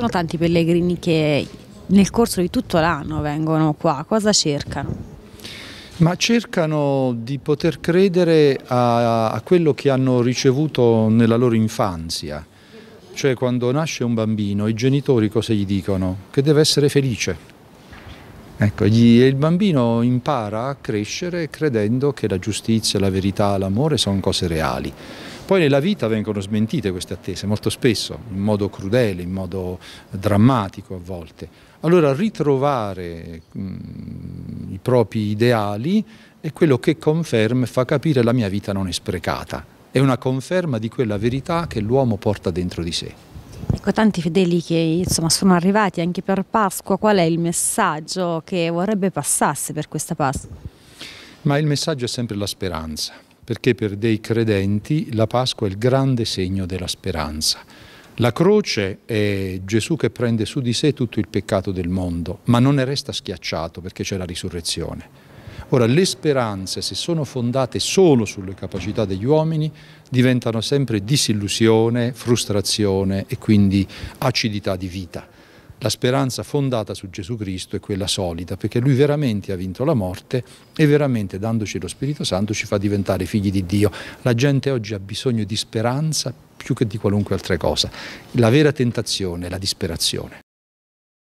Sono tanti pellegrini che nel corso di tutto l'anno vengono qua, cosa cercano? Ma cercano di poter credere a, a, quello che hanno ricevuto nella loro infanzia, cioè quando nasce un bambino i genitori cosa gli dicono? Che deve essere felice. Ecco, gli, il bambino impara a crescere credendo che la giustizia, la verità, l'amore sono cose reali. Poi nella vita vengono smentite queste attese, molto spesso, in modo crudele, in modo drammatico a volte. Allora ritrovare mh, mm, i propri ideali è quello che conferma e fa capire la mia vita non è sprecata. È una conferma di quella verità che l'uomo porta dentro di sé. Ecco, tanti fedeli che insomma, sono arrivati anche per Pasqua, qual è il messaggio che vorrebbe passasse per questa Pasqua? Ma il messaggio è sempre la speranza perché per dei credenti la Pasqua è il grande segno della speranza. La croce è Gesù che prende su di sé tutto il peccato del mondo, ma non ne resta schiacciato perché c'è la risurrezione. Ora, le speranze, se sono fondate solo sulle capacità degli uomini, diventano sempre disillusione, frustrazione e quindi acidità di vita. La speranza fondata su Gesù Cristo è quella solida, perché Lui veramente ha vinto la morte e veramente dandoci lo Spirito Santo ci fa diventare figli di Dio. La gente oggi ha bisogno di speranza più che di qualunque altra cosa. La vera tentazione è la disperazione.